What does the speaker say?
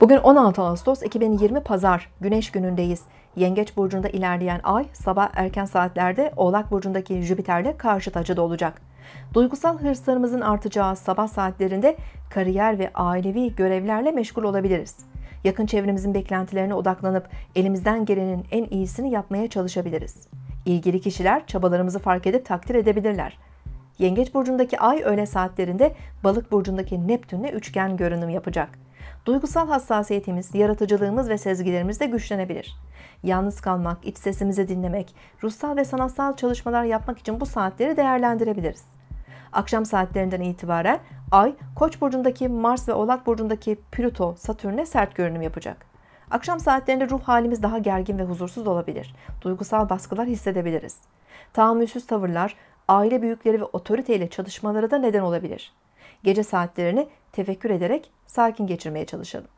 Bugün 16 Ağustos 2020 Pazar, Güneş günündeyiz. Yengeç burcunda ilerleyen ay sabah erken saatlerde Oğlak burcundaki Jüpiter'le karşıt açıda olacak. Duygusal hırslarımızın artacağı sabah saatlerinde kariyer ve ailevi görevlerle meşgul olabiliriz. Yakın çevremizin beklentilerine odaklanıp elimizden gelenin en iyisini yapmaya çalışabiliriz. İlgili kişiler çabalarımızı fark edip takdir edebilirler. Yengeç burcundaki ay öğle saatlerinde balık burcundaki Neptünle üçgen görünüm yapacak. Duygusal hassasiyetimiz, yaratıcılığımız ve sezgilerimiz de güçlenebilir. Yalnız kalmak, iç sesimizi dinlemek, ruhsal ve sanatsal çalışmalar yapmak için bu saatleri değerlendirebiliriz. Akşam saatlerinden itibaren Ay, Koç burcundaki Mars ve Oğlak burcundaki Plüto, Satürn'e sert görünüm yapacak. Akşam saatlerinde ruh halimiz daha gergin ve huzursuz olabilir. Duygusal baskılar hissedebiliriz. Tahammülsüz tavırlar, aile büyükleri ve otoriteyle çalışmalara da neden olabilir. Gece saatlerini tefekkür ederek sakin geçirmeye çalışalım.